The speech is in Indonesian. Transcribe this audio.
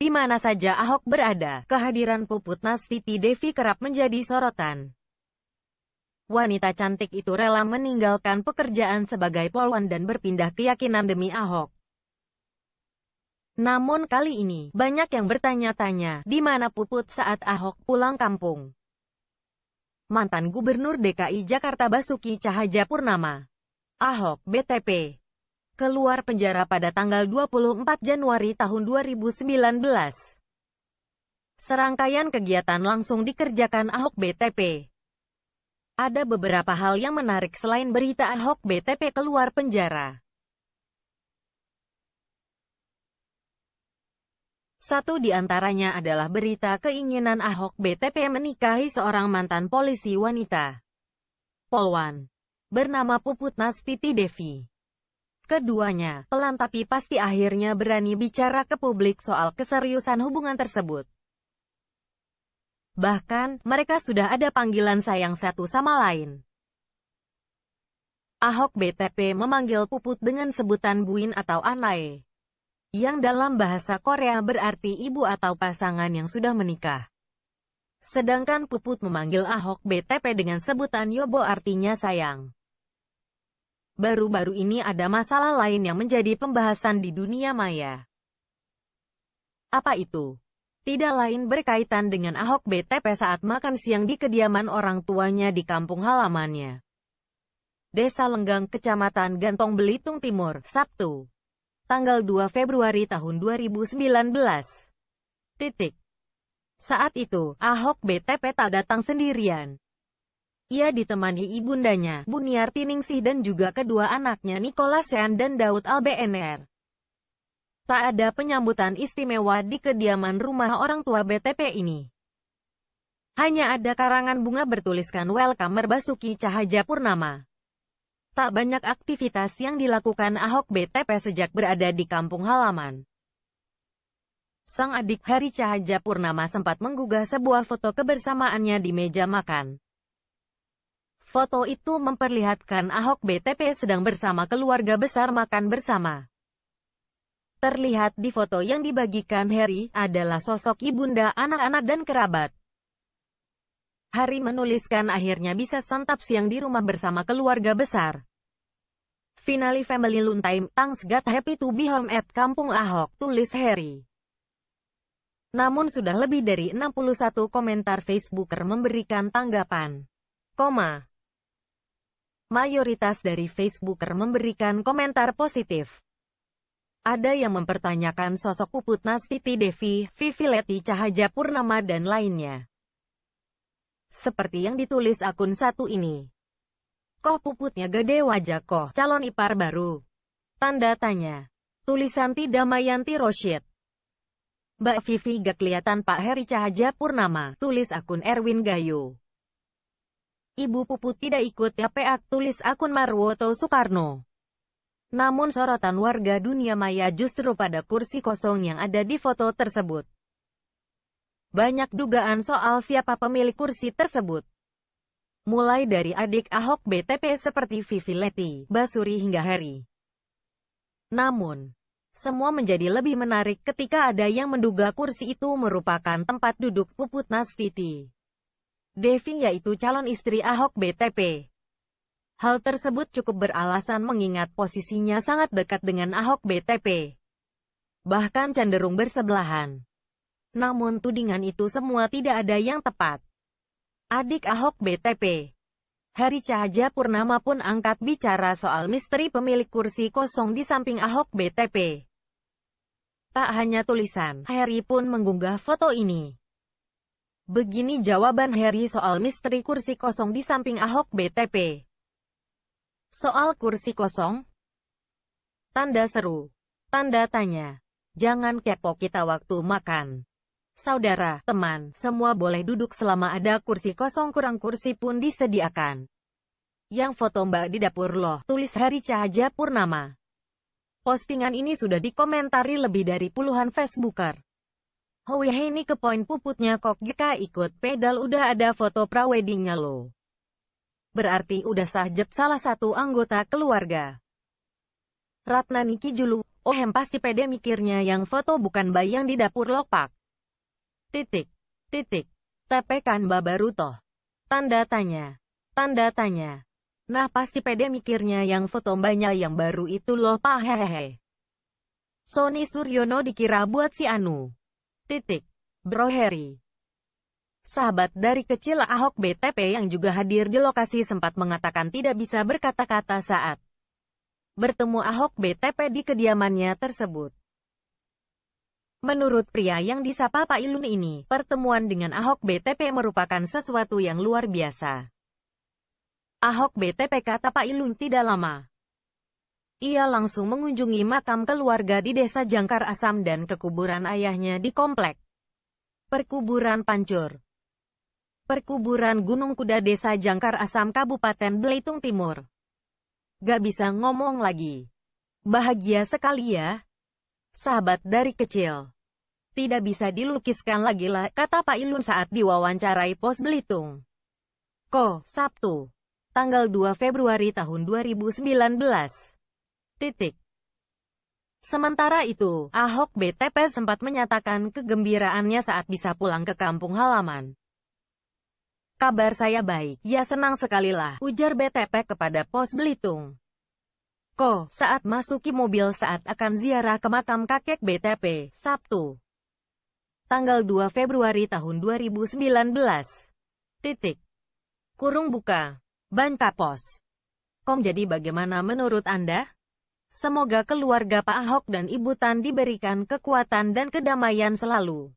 Di mana saja Ahok berada, kehadiran Puput Nastiti Devi kerap menjadi sorotan. Wanita cantik itu rela meninggalkan pekerjaan sebagai polwan dan berpindah keyakinan demi Ahok. Namun kali ini, banyak yang bertanya-tanya, di mana Puput saat Ahok pulang kampung mantan Gubernur DKI Jakarta Basuki Cahaja Purnama. Ahok, BTP. Keluar penjara pada tanggal 24 Januari tahun 2019. Serangkaian kegiatan langsung dikerjakan Ahok BTP. Ada beberapa hal yang menarik selain berita Ahok BTP keluar penjara. Satu di antaranya adalah berita keinginan Ahok BTP menikahi seorang mantan polisi wanita. Polwan. Bernama Puput Nastiti Devi. Keduanya, pelan tapi pasti akhirnya berani bicara ke publik soal keseriusan hubungan tersebut. Bahkan, mereka sudah ada panggilan sayang satu sama lain. Ahok BTP memanggil Puput dengan sebutan Buin atau Anae yang dalam bahasa Korea berarti ibu atau pasangan yang sudah menikah. Sedangkan Puput memanggil Ahok BTP dengan sebutan Yobo artinya sayang. Baru-baru ini ada masalah lain yang menjadi pembahasan di dunia maya. Apa itu? Tidak lain berkaitan dengan Ahok BTP saat makan siang di kediaman orang tuanya di kampung halamannya. Desa Lenggang, Kecamatan Gantong Belitung Timur, Sabtu tanggal 2 Februari tahun 2019. Titik. Saat itu, Ahok BTP tak datang sendirian. Ia ditemani ibundanya, Buniar Ningsih dan juga kedua anaknya Nikola Sean dan Daud Albener. Tak ada penyambutan istimewa di kediaman rumah orang tua BTP ini. Hanya ada karangan bunga bertuliskan Welcome Merbasuki Cahaja Purnama. Tak banyak aktivitas yang dilakukan Ahok BTP sejak berada di kampung halaman. Sang adik Hari Cahaja Purnama sempat menggugah sebuah foto kebersamaannya di meja makan. Foto itu memperlihatkan Ahok BTP sedang bersama keluarga besar makan bersama. Terlihat di foto yang dibagikan Harry adalah sosok ibunda anak-anak dan kerabat. Hari menuliskan akhirnya bisa santap siang di rumah bersama keluarga besar. Finally family luntime, thanks God happy to be home at Kampung Ahok, tulis Harry. Namun sudah lebih dari 61 komentar Facebooker memberikan tanggapan. Koma. Mayoritas dari Facebooker memberikan komentar positif. Ada yang mempertanyakan sosok Puput Nastiti Devi, Vivi Leti Cahaja Purnama dan lainnya. Seperti yang ditulis akun satu ini. Koh puputnya gede wajah Koh, calon ipar baru. Tanda tanya. Tulisan Damayanti Roshid. Mbak Vivi gak kelihatan Pak Heri Cahaja Purnama, tulis akun Erwin Gayu. Ibu Puput tidak ikut ya TPA, tulis akun Marwoto Soekarno. Namun sorotan warga dunia maya justru pada kursi kosong yang ada di foto tersebut. Banyak dugaan soal siapa pemilik kursi tersebut. Mulai dari adik Ahok BTP seperti Vivi Leti, Basuri hingga Harry. Namun, semua menjadi lebih menarik ketika ada yang menduga kursi itu merupakan tempat duduk Puput Nastiti. Devi yaitu calon istri Ahok BTP. Hal tersebut cukup beralasan mengingat posisinya sangat dekat dengan Ahok BTP. Bahkan cenderung bersebelahan. Namun tudingan itu semua tidak ada yang tepat. Adik Ahok BTP Hari Cahaja Purnama pun angkat bicara soal misteri pemilik kursi kosong di samping Ahok BTP. Tak hanya tulisan, Harry pun mengunggah foto ini. Begini jawaban Harry soal misteri kursi kosong di samping Ahok BTP. Soal kursi kosong? Tanda seru. Tanda tanya. Jangan kepo kita waktu makan saudara, teman, semua boleh duduk selama ada kursi kosong kurang kursi pun disediakan. Yang foto mbak di dapur loh, tulis Hari Cahaja Purnama. Postingan ini sudah dikomentari lebih dari puluhan Facebooker. Howie oh iya, ini ke poin puputnya kok jika ikut pedal udah ada foto praweddingnya lo. Berarti udah sahjet salah satu anggota keluarga. Ratna Niki Julu, oh pasti pede mikirnya yang foto bukan bayang di dapur lopak titik, titik, tepekan Babaruto. Tanda tanya, tanda tanya. Nah pasti pede mikirnya yang foto mbaknya yang baru itu loh pak hehehe. Sony Suryono dikira buat si Anu. Titik. Bro Harry. Sahabat dari kecil Ahok BTP yang juga hadir di lokasi sempat mengatakan tidak bisa berkata-kata saat bertemu Ahok BTP di kediamannya tersebut. Menurut pria yang disapa Pak Ilun ini, pertemuan dengan Ahok BTP merupakan sesuatu yang luar biasa. Ahok BTP kata Pak Ilun tidak lama. Ia langsung mengunjungi makam keluarga di desa Jangkar Asam dan kekuburan ayahnya di komplek. Perkuburan Pancur Perkuburan Gunung Kuda Desa Jangkar Asam Kabupaten Belitung Timur Gak bisa ngomong lagi. Bahagia sekali ya sahabat dari kecil. Tidak bisa dilukiskan lagi lah, kata Pak Ilun saat diwawancarai Pos Belitung. Ko, Sabtu, tanggal 2 Februari tahun 2019. Titik. Sementara itu, Ahok BTP sempat menyatakan kegembiraannya saat bisa pulang ke kampung halaman. Kabar saya baik, ya senang sekali lah, ujar BTP kepada Pos Belitung. Ko, saat masuki mobil saat akan ziarah ke makam kakek BTP, Sabtu. Tanggal 2 Februari tahun 2019. Titik. Kurung buka. Ban kapos. Kom jadi bagaimana menurut Anda? Semoga keluarga Pak Ahok dan Ibu Tan diberikan kekuatan dan kedamaian selalu.